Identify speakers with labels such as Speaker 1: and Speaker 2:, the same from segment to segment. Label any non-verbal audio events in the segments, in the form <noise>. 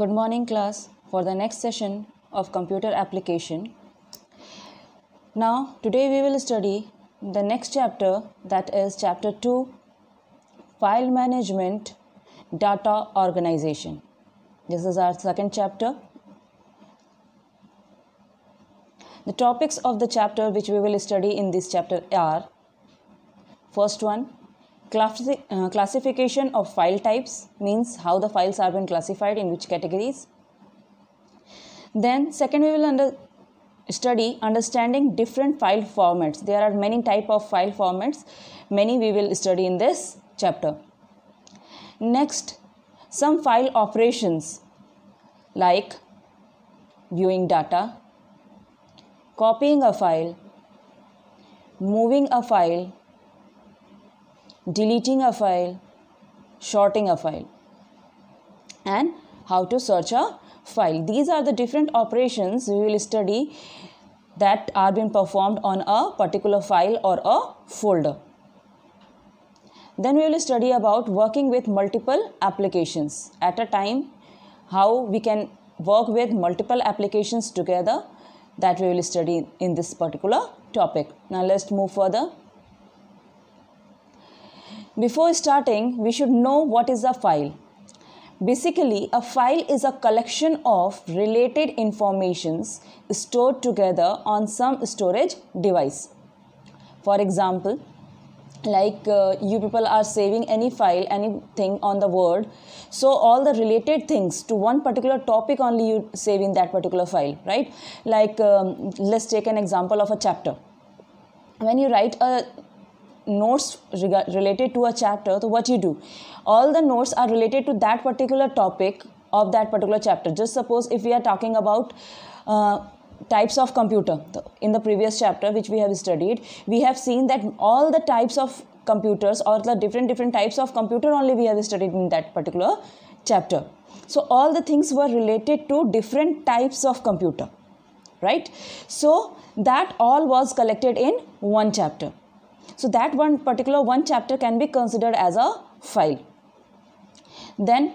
Speaker 1: Good morning class for the next session of computer application. Now today we will study the next chapter that is chapter 2 file management data organization. This is our second chapter. The topics of the chapter which we will study in this chapter are first one Classi uh, classification of file types means how the files are been classified in which categories. Then second we will under study understanding different file formats. There are many type of file formats. Many we will study in this chapter. Next some file operations like viewing data, copying a file, moving a file, deleting a file, sorting a file and how to search a file. These are the different operations we will study that are being performed on a particular file or a folder. Then we will study about working with multiple applications at a time, how we can work with multiple applications together that we will study in this particular topic. Now let's move further. Before starting, we should know what is a file. Basically, a file is a collection of related informations stored together on some storage device. For example, like uh, you people are saving any file anything on the word so all the related things to one particular topic only you save in that particular file right like um, let's take an example of a chapter when you write a notes related to a chapter so what you do all the notes are related to that particular topic of that particular chapter just suppose if we are talking about uh, types of computer in the previous chapter which we have studied we have seen that all the types of computers or the different different types of computer only we have studied in that particular chapter so all the things were related to different types of computer right so that all was collected in one chapter so that one particular one chapter can be considered as a file. Then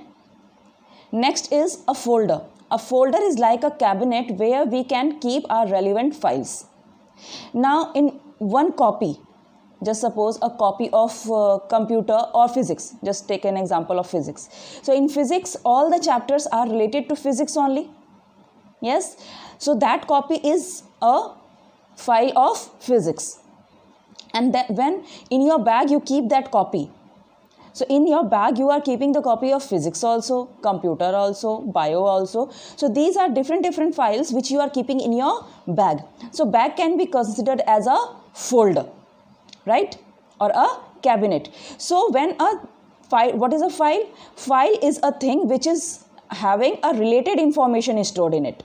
Speaker 1: next is a folder. A folder is like a cabinet where we can keep our relevant files. Now in one copy, just suppose a copy of uh, computer or physics just take an example of physics so in physics all the chapters are related to physics only yes so that copy is a file of physics and then when in your bag you keep that copy so in your bag you are keeping the copy of physics also computer also bio also so these are different different files which you are keeping in your bag so bag can be considered as a folder right or a cabinet so when a file what is a file file is a thing which is having a related information stored in it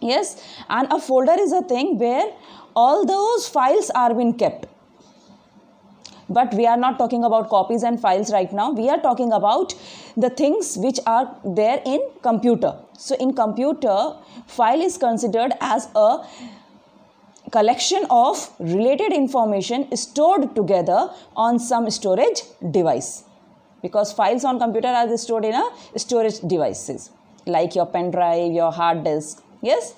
Speaker 1: yes and a folder is a thing where all those files are being kept but we are not talking about copies and files right now we are talking about the things which are there in computer so in computer file is considered as a collection of related information stored together on some storage device because files on computer are stored in a storage devices like your pen drive your hard disk yes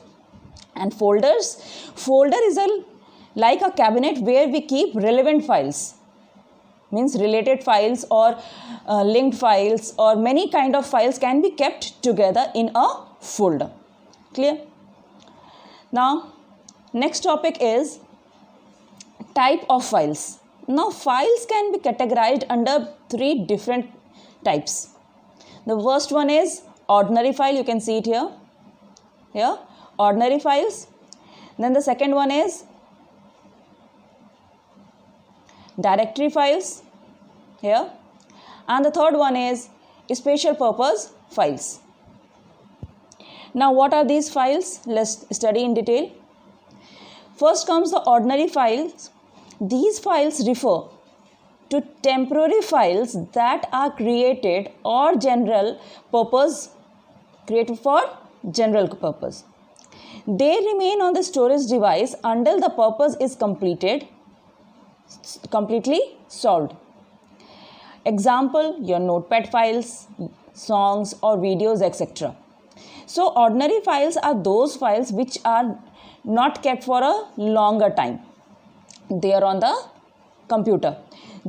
Speaker 1: and folders folder is a like a cabinet where we keep relevant files means related files or uh, linked files or many kind of files can be kept together in a folder clear now next topic is type of files now files can be categorized under three different types the first one is ordinary file you can see it here here ordinary files then the second one is directory files here and the third one is special purpose files now what are these files let's study in detail first comes the ordinary files these files refer to temporary files that are created or general purpose created for general purpose. They remain on the storage device until the purpose is completed, completely solved. Example, your notepad files, songs or videos etc. So ordinary files are those files which are not kept for a longer time. They are on the computer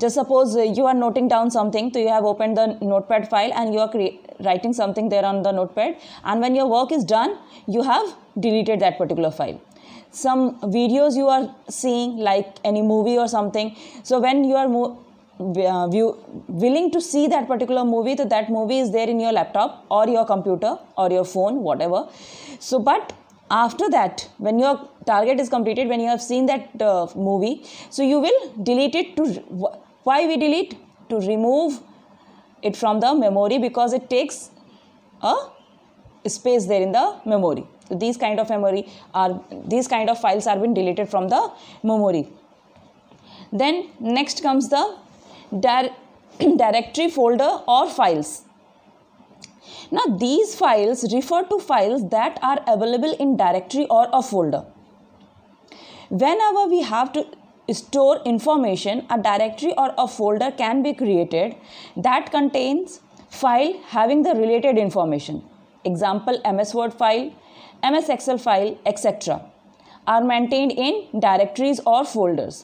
Speaker 1: just suppose uh, you are noting down something so you have opened the notepad file and you are writing something there on the notepad and when your work is done you have deleted that particular file some videos you are seeing like any movie or something so when you are uh, view, willing to see that particular movie so that movie is there in your laptop or your computer or your phone whatever so but after that when your target is completed when you have seen that uh, movie so you will delete it to why we delete to remove it from the memory because it takes a space there in the memory so these kind of memory are these kind of files are being deleted from the memory then next comes the dir <coughs> directory folder or files now these files refer to files that are available in directory or a folder. Whenever we have to store information, a directory or a folder can be created that contains file having the related information. Example MS Word file, MS Excel file, etc. are maintained in directories or folders.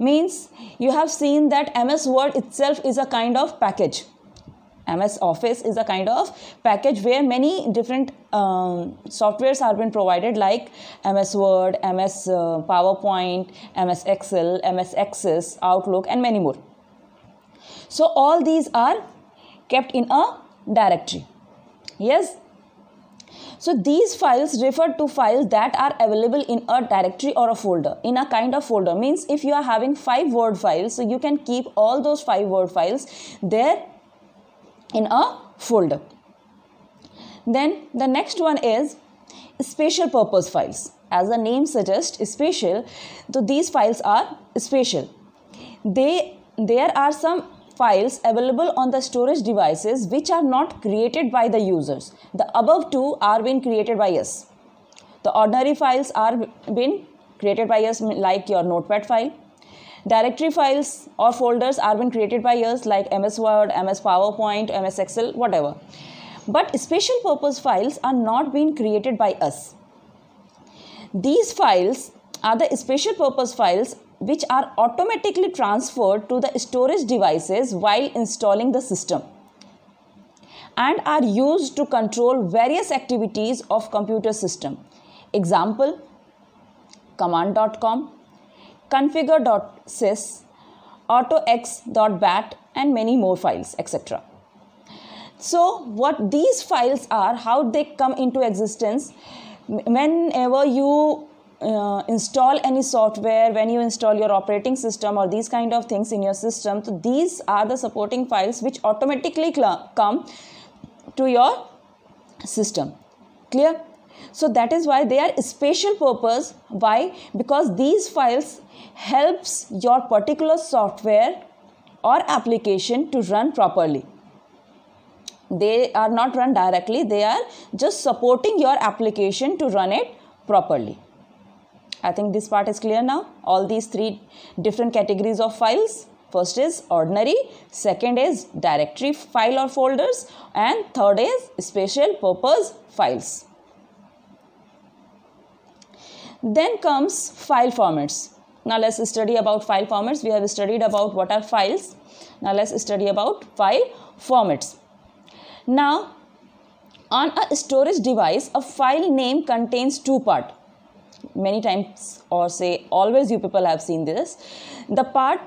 Speaker 1: Means you have seen that MS Word itself is a kind of package MS Office is a kind of package where many different um, softwares are been provided like MS Word, MS uh, PowerPoint, MS Excel, MS Access, Outlook and many more. So all these are kept in a directory. Yes. So these files refer to files that are available in a directory or a folder, in a kind of folder. Means if you are having five word files, so you can keep all those five word files there in a folder. Then the next one is special purpose files. As the name suggests, special, so these files are special. They, there are some files available on the storage devices which are not created by the users. The above two are being created by us. The ordinary files are being created by us like your notepad file Directory files or folders are been created by us like MS Word, MS PowerPoint, MS Excel, whatever. But special purpose files are not being created by us. These files are the special purpose files which are automatically transferred to the storage devices while installing the system and are used to control various activities of computer system. Example, command.com, configure.sys, autox.bat and many more files etc. So what these files are, how they come into existence, whenever you uh, install any software when you install your operating system or these kind of things in your system so these are the supporting files which automatically come to your system clear so that is why they are special purpose why because these files helps your particular software or application to run properly they are not run directly they are just supporting your application to run it properly i think this part is clear now all these three different categories of files first is ordinary second is directory file or folders and third is special purpose files then comes file formats. Now let's study about file formats. We have studied about what are files. Now let's study about file formats. Now on a storage device, a file name contains two parts many times or say always you people have seen this the part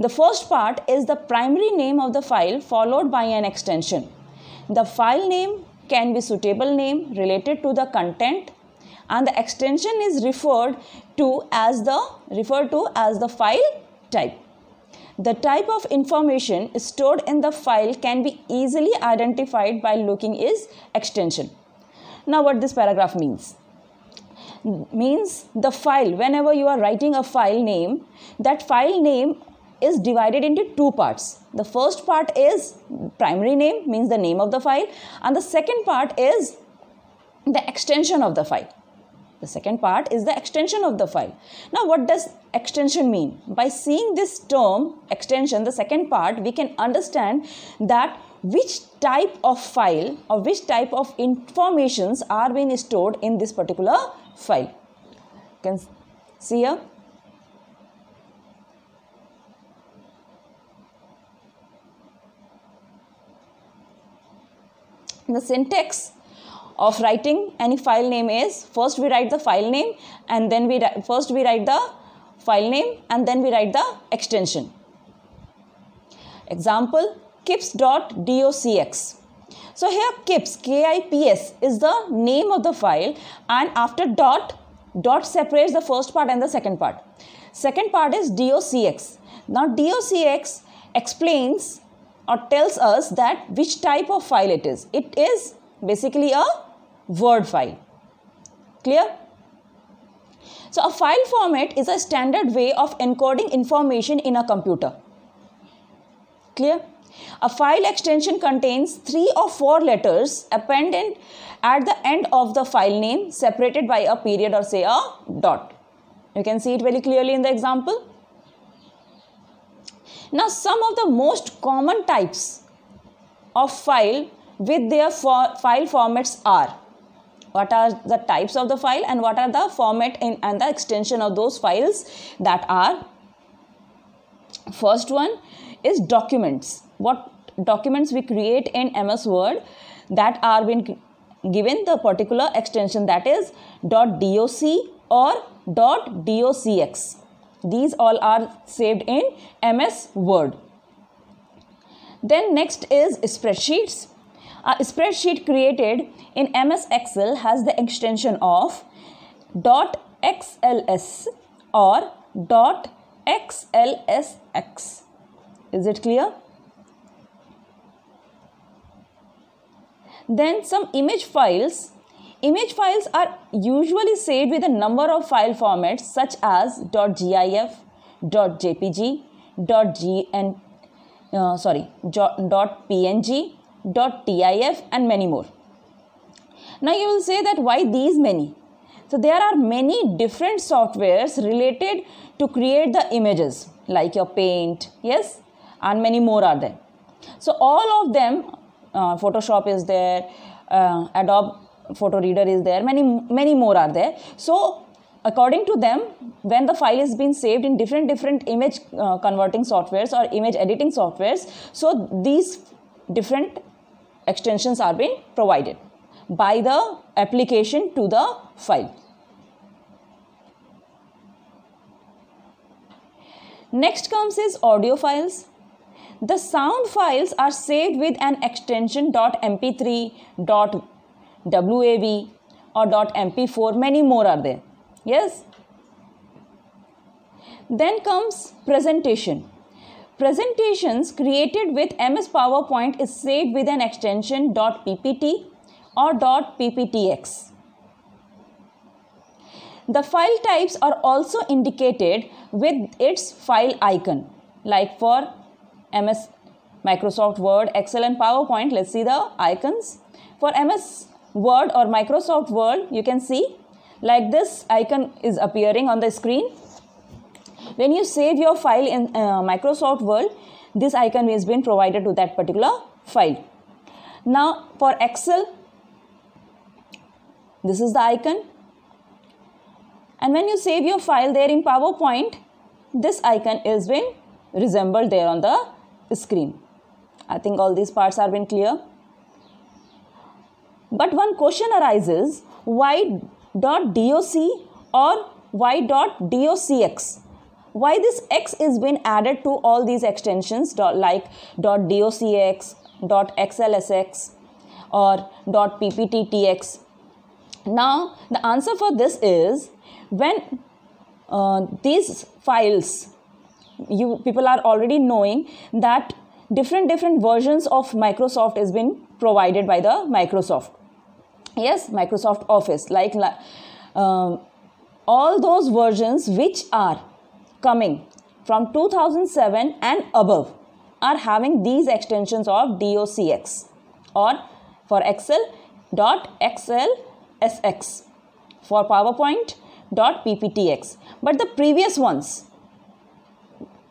Speaker 1: the first part is the primary name of the file followed by an extension the file name can be suitable name related to the content and the extension is referred to as the referred to as the file type. The type of information stored in the file can be easily identified by looking its extension. Now what this paragraph means? Means the file, whenever you are writing a file name, that file name is divided into two parts. The first part is primary name means the name of the file and the second part is the extension of the file. The second part is the extension of the file. Now what does extension mean? By seeing this term extension, the second part, we can understand that which type of file or which type of informations are being stored in this particular file. You can see here. The syntax of writing any file name is first we write the file name and then we first we write the file name and then we write the extension example kips.docx so here kips kips is the name of the file and after dot dot separates the first part and the second part second part is docx now docx explains or tells us that which type of file it is it is basically a word file. Clear? So a file format is a standard way of encoding information in a computer. Clear? A file extension contains three or four letters appended at the end of the file name separated by a period or say a dot. You can see it very clearly in the example. Now some of the most common types of file with their for file formats are what are the types of the file and what are the format in, and the extension of those files that are first one is documents what documents we create in ms word that are been given the particular extension that is dot doc or dot docx these all are saved in ms word then next is spreadsheets a spreadsheet created in MS Excel has the extension of .xls or .xlsx. Is it clear? Then some image files. Image files are usually saved with a number of file formats such as .gif, .jpg, .gn, uh, sorry, .png, .tif and many more. Now you will say that why these many? So there are many different softwares related to create the images like your paint, yes, and many more are there. So all of them, uh, Photoshop is there, uh, Adobe Photo Reader is there, many many more are there. So according to them, when the file is being saved in different different image uh, converting softwares or image editing softwares, so these different extensions are being provided by the application to the file. Next comes is audio files. The sound files are saved with an extension .mp3, .wav or .mp4 many more are there. Yes. Then comes presentation. Presentations created with MS PowerPoint is saved with an extension .ppt or .pptx. The file types are also indicated with its file icon like for MS Microsoft Word, Excel and PowerPoint. Let's see the icons. For MS Word or Microsoft Word, you can see like this icon is appearing on the screen when you save your file in uh, Microsoft Word, this icon has been provided to that particular file. Now for Excel, this is the icon. And when you save your file there in PowerPoint, this icon is been resembled there on the screen. I think all these parts are been clear. But one question arises, why .doc or why .docx? why this x is been added to all these extensions like docx xlsx or .pptx? now the answer for this is when uh, these files you people are already knowing that different different versions of microsoft has been provided by the microsoft yes microsoft office like uh, all those versions which are coming from 2007 and above are having these extensions of DOCX or for Excel dot XLSX for PowerPoint dot PPTX. But the previous ones,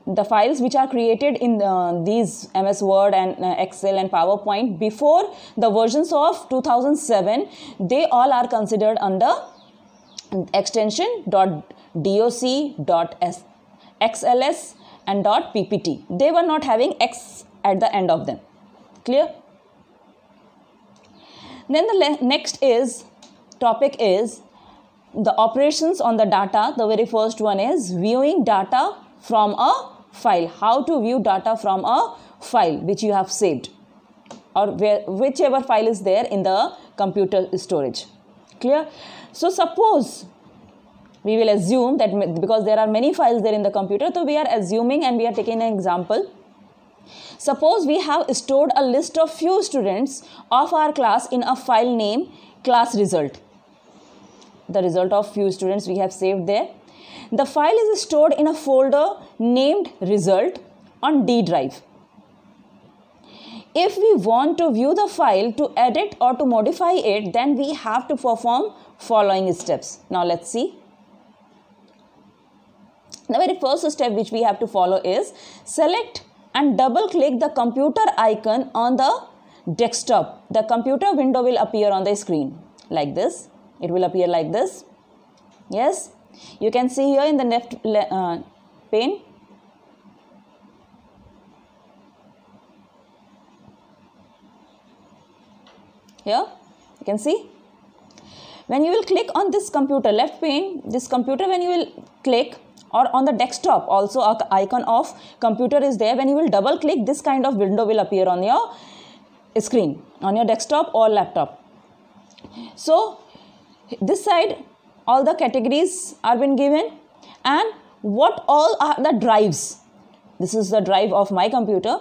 Speaker 1: the files which are created in uh, these MS Word and uh, Excel and PowerPoint before the versions of 2007, they all are considered under extension dot doc dot xls and dot ppt. They were not having x at the end of them. Clear? Then the next is topic is the operations on the data. The very first one is viewing data from a file. How to view data from a file which you have saved or where, whichever file is there in the computer storage. Clear? So suppose we will assume that because there are many files there in the computer so we are assuming and we are taking an example suppose we have stored a list of few students of our class in a file name class result the result of few students we have saved there the file is stored in a folder named result on d drive if we want to view the file to edit or to modify it then we have to perform following steps now let's see the very first step which we have to follow is select and double click the computer icon on the desktop. The computer window will appear on the screen like this. It will appear like this. Yes, you can see here in the left uh, pane. Here you can see when you will click on this computer left pane this computer when you will click or on the desktop also a icon of computer is there when you will double click this kind of window will appear on your screen on your desktop or laptop so this side all the categories are been given and what all are the drives this is the drive of my computer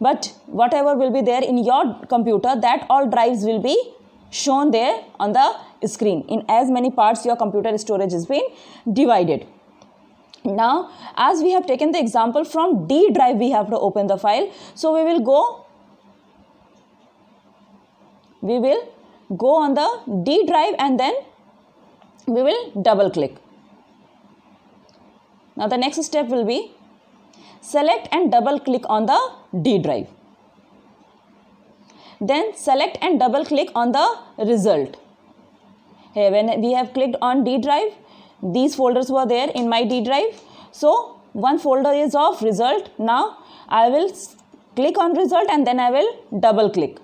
Speaker 1: but whatever will be there in your computer that all drives will be shown there on the screen in as many parts your computer storage is being divided now as we have taken the example from d drive we have to open the file so we will go we will go on the d drive and then we will double click now the next step will be select and double click on the d drive then select and double click on the result here when we have clicked on d drive these folders were there in my D drive. So one folder is of result. Now I will click on result and then I will double click.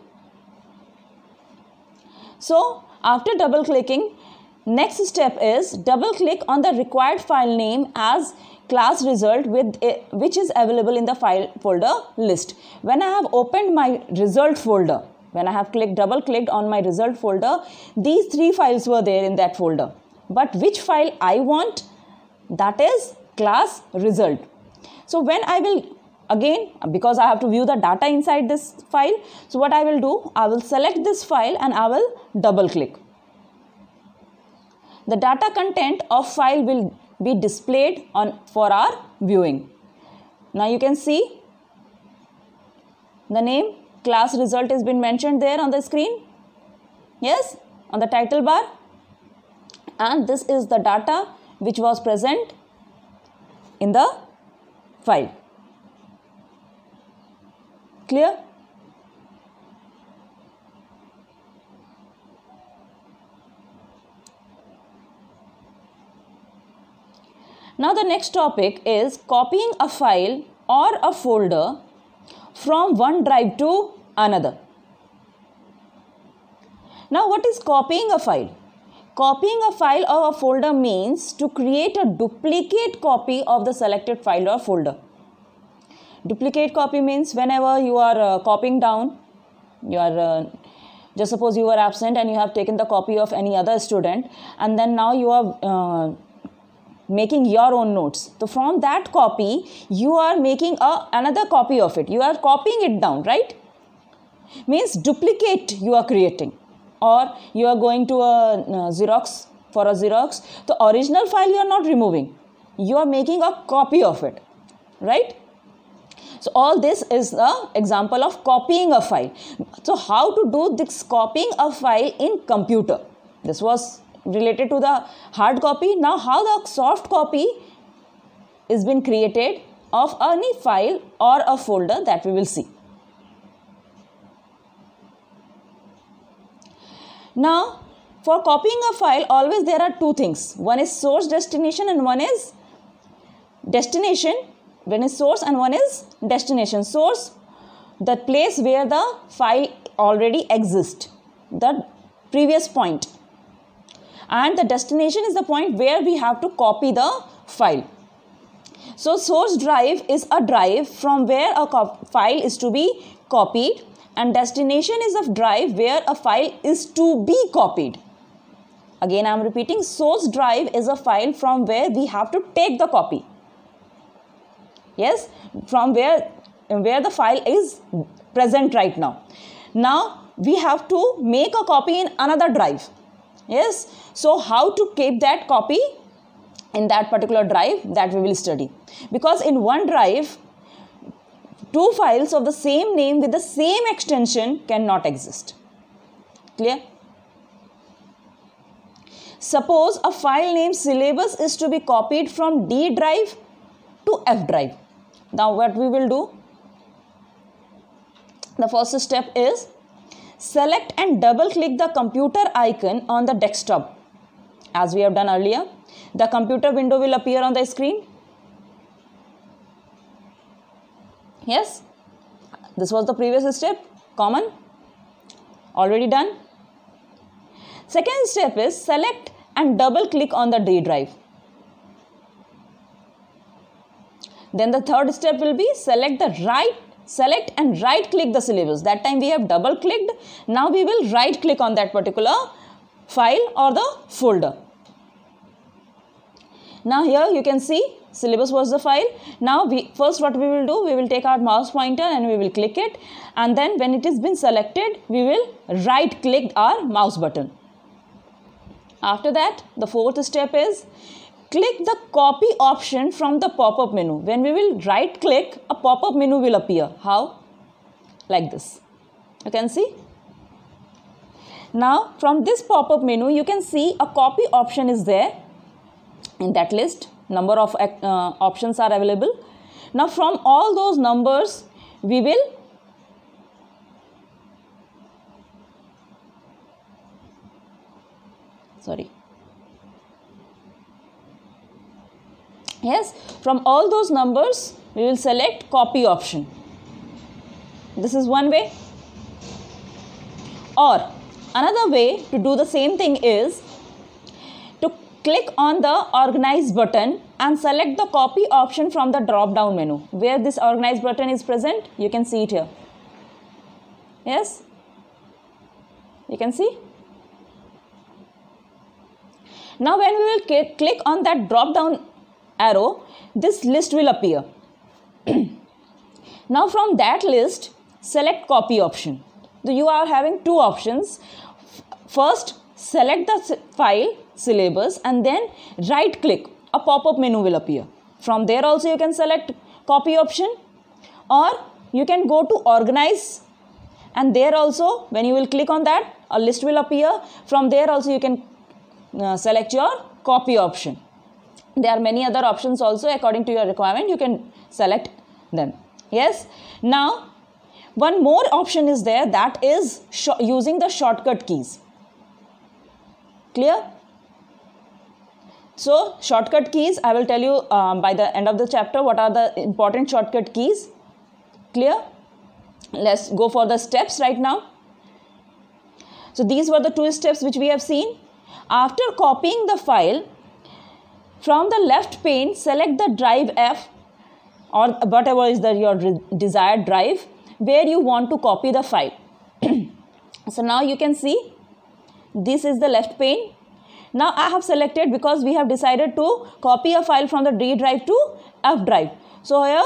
Speaker 1: So after double clicking, next step is double click on the required file name as class result with a, eh, which is available in the file folder list. When I have opened my result folder, when I have clicked double clicked on my result folder, these three files were there in that folder but which file I want that is class result. So when I will again because I have to view the data inside this file so what I will do I will select this file and I will double click. The data content of file will be displayed on for our viewing. Now you can see the name class result has been mentioned there on the screen. Yes on the title bar and this is the data which was present in the file. Clear? Now the next topic is copying a file or a folder from one drive to another. Now what is copying a file? Copying a file or a folder means to create a duplicate copy of the selected file or folder. Duplicate copy means whenever you are uh, copying down, you are uh, just suppose you were absent and you have taken the copy of any other student and then now you are uh, making your own notes so from that copy you are making a, another copy of it you are copying it down right means duplicate you are creating or you are going to a, uh, Xerox for a Xerox, the original file you are not removing. You are making a copy of it, right? So all this is the example of copying a file. So how to do this copying a file in computer? This was related to the hard copy. Now how the soft copy is been created of any file or a folder that we will see. Now, for copying a file, always there are two things. One is source destination and one is destination. One is source and one is destination. Source, the place where the file already exists, the previous point. And the destination is the point where we have to copy the file. So source drive is a drive from where a file is to be copied and destination is of drive where a file is to be copied. Again, I am repeating source drive is a file from where we have to take the copy. Yes, from where, where the file is present right now. Now, we have to make a copy in another drive. Yes, so how to keep that copy in that particular drive that we will study. Because in one drive, two files of the same name with the same extension cannot exist. Clear? Suppose a file name syllabus is to be copied from D drive to F drive. Now what we will do? The first step is select and double click the computer icon on the desktop. As we have done earlier, the computer window will appear on the screen yes this was the previous step common already done second step is select and double click on the d drive then the third step will be select the right select and right click the syllabus that time we have double clicked now we will right click on that particular file or the folder now here you can see syllabus was the file. Now we first what we will do, we will take our mouse pointer and we will click it and then when it has been selected, we will right click our mouse button. After that, the fourth step is click the copy option from the pop-up menu. When we will right click, a pop-up menu will appear. How? Like this. You can see now from this pop-up menu you can see a copy option is there in that list number of uh, options are available now from all those numbers we will sorry yes from all those numbers we will select copy option this is one way or another way to do the same thing is Click on the Organize button and select the Copy option from the drop-down menu. Where this Organize button is present, you can see it here. Yes? You can see? Now when we will click, on that drop-down arrow, this list will appear. <clears throat> now from that list, select Copy option. So you are having two options. First, select the file syllabus and then right click a pop-up menu will appear from there also you can select copy option or you can go to organize and there also when you will click on that a list will appear from there also you can uh, select your copy option there are many other options also according to your requirement you can select them yes now one more option is there that is using the shortcut keys clear so shortcut keys, I will tell you um, by the end of the chapter what are the important shortcut keys. Clear? Let's go for the steps right now. So these were the two steps which we have seen. After copying the file, from the left pane, select the drive F or whatever is the, your desired drive where you want to copy the file. <clears throat> so now you can see this is the left pane now I have selected because we have decided to copy a file from the D drive to F drive. So here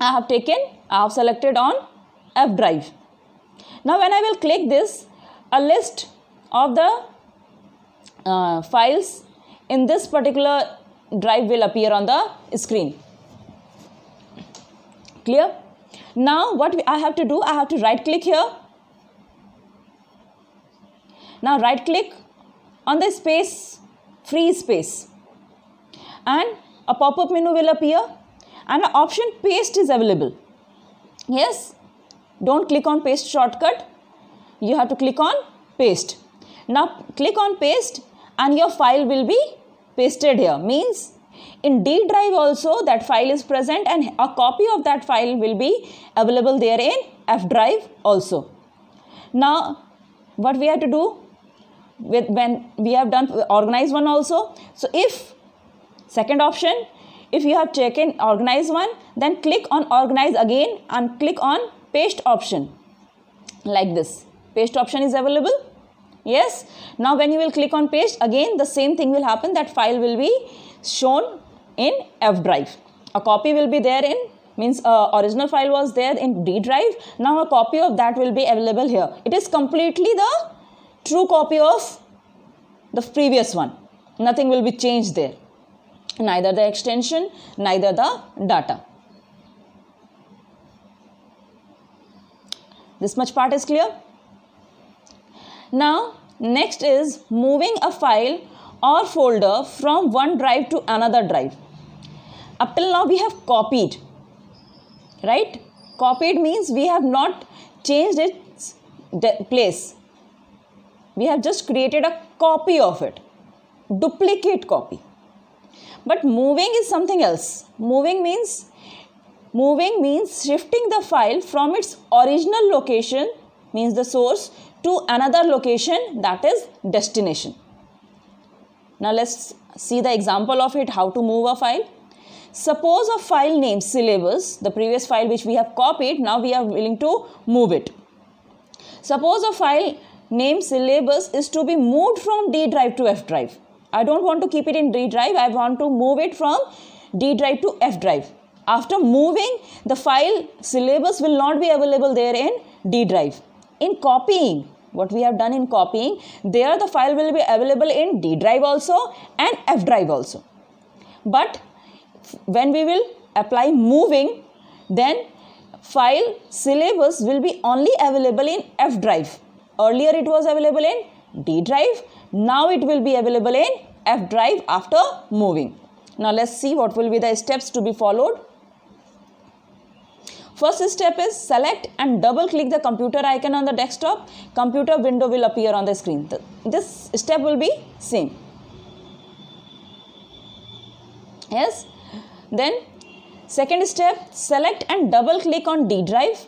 Speaker 1: I have taken, I have selected on F drive. Now when I will click this, a list of the uh, files in this particular drive will appear on the screen. Clear? Now what I have to do, I have to right click here. Now right click on the space, free space. And a pop-up menu will appear and an option paste is available. Yes, don't click on paste shortcut. You have to click on paste. Now click on paste and your file will be pasted here. Means in D drive also that file is present and a copy of that file will be available there in F drive also. Now what we have to do? with when we have done organized one also. So if second option, if you have taken organized one, then click on organize again and click on paste option like this. Paste option is available. Yes. Now when you will click on paste again, the same thing will happen that file will be shown in F drive. A copy will be there in means uh, original file was there in D drive. Now a copy of that will be available here. It is completely the true copy of the previous one. Nothing will be changed there. Neither the extension, neither the data. This much part is clear. Now, next is moving a file or folder from one drive to another drive. Up till now, we have copied, right? Copied means we have not changed its place we have just created a copy of it duplicate copy but moving is something else moving means moving means shifting the file from its original location means the source to another location that is destination now let's see the example of it how to move a file suppose a file name syllabus the previous file which we have copied now we are willing to move it suppose a file name syllabus is to be moved from D drive to F drive. I don't want to keep it in D drive. I want to move it from D drive to F drive. After moving, the file syllabus will not be available there in D drive. In copying, what we have done in copying, there the file will be available in D drive also and F drive also. But when we will apply moving, then file syllabus will be only available in F drive Earlier it was available in D drive. Now it will be available in F drive after moving. Now let's see what will be the steps to be followed. First step is select and double click the computer icon on the desktop. Computer window will appear on the screen. This step will be same. Yes. Then second step select and double click on D drive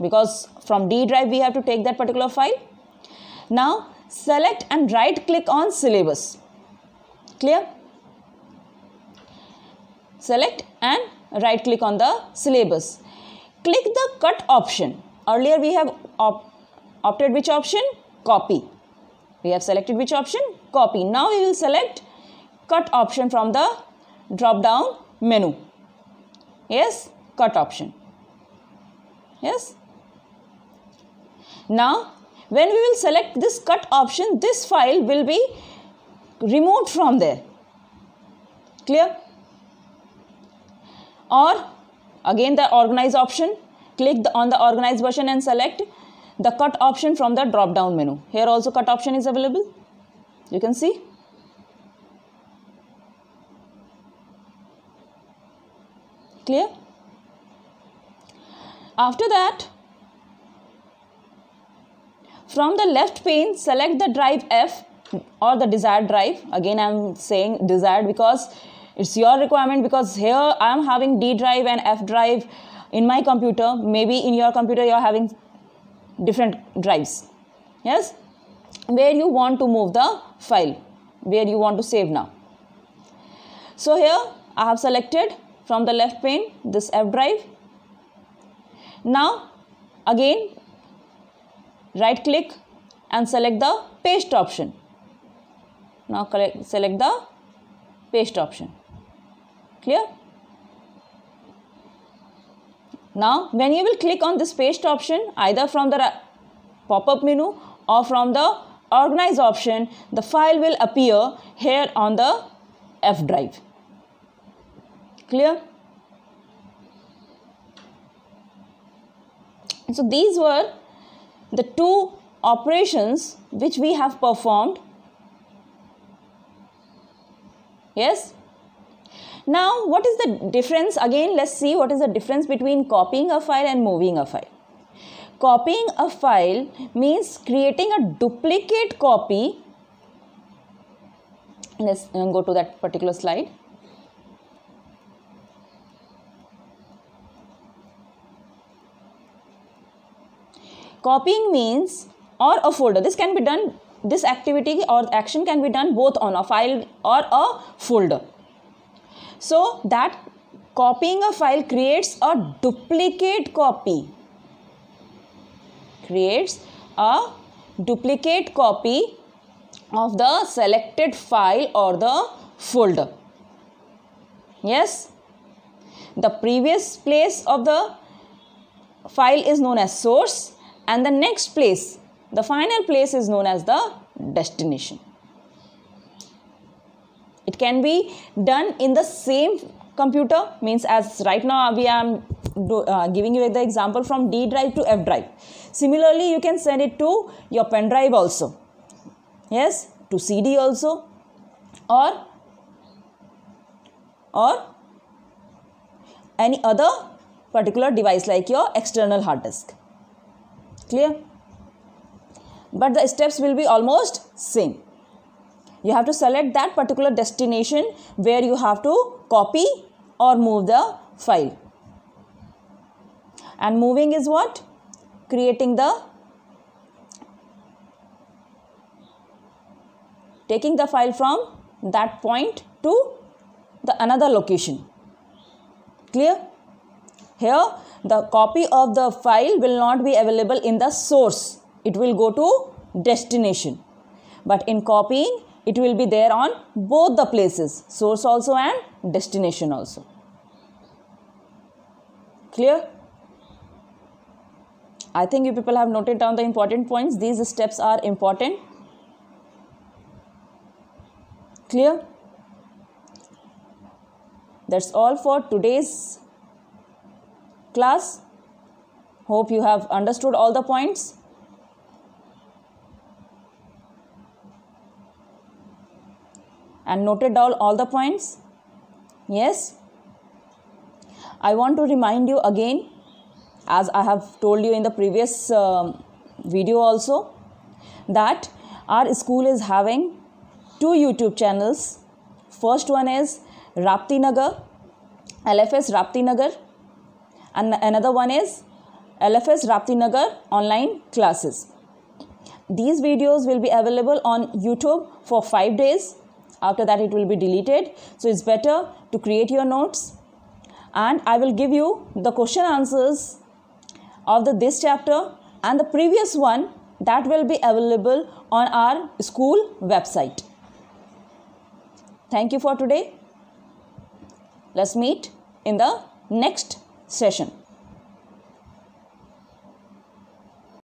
Speaker 1: because from D drive we have to take that particular file. Now select and right click on syllabus. Clear? Select and right click on the syllabus. Click the cut option. Earlier we have op opted which option? Copy. We have selected which option? Copy. Now we will select cut option from the drop down menu. Yes, cut option. Yes, now, when we will select this cut option, this file will be removed from there. Clear? Or again the organize option, click the, on the organize version and select the cut option from the drop down menu. Here also cut option is available. You can see. Clear? After that, from the left pane, select the drive F or the desired drive. Again, I'm saying desired because it's your requirement because here I'm having D drive and F drive in my computer. Maybe in your computer you're having different drives. Yes? Where you want to move the file, where you want to save now. So here I have selected from the left pane this F drive. Now again right click and select the paste option now select the paste option clear now when you will click on this paste option either from the pop-up menu or from the organize option the file will appear here on the F drive clear so these were the two operations which we have performed. Yes. Now, what is the difference? Again, let's see what is the difference between copying a file and moving a file. Copying a file means creating a duplicate copy. Let's uh, go to that particular slide. Copying means or a folder. This can be done, this activity or action can be done both on a file or a folder. So that copying a file creates a duplicate copy. Creates a duplicate copy of the selected file or the folder. Yes, the previous place of the file is known as source and the next place, the final place is known as the destination. It can be done in the same computer means as right now we are uh, giving you the example from D drive to F drive. Similarly, you can send it to your pen drive also. Yes, to CD also or or any other particular device like your external hard disk clear but the steps will be almost same you have to select that particular destination where you have to copy or move the file and moving is what creating the taking the file from that point to the another location clear here the copy of the file will not be available in the source it will go to destination but in copying it will be there on both the places source also and destination also clear i think you people have noted down the important points these steps are important clear that's all for today's class. Hope you have understood all the points. And noted down all the points. Yes. I want to remind you again as I have told you in the previous um, video also that our school is having two YouTube channels. First one is Rapti Nagar, LFS Rapti Nagar and another one is LFS Rapti Nagar online classes. These videos will be available on YouTube for 5 days. After that it will be deleted. So it's better to create your notes and I will give you the question answers of the, this chapter and the previous one that will be available on our school website. Thank you for today. Let's meet in the next session.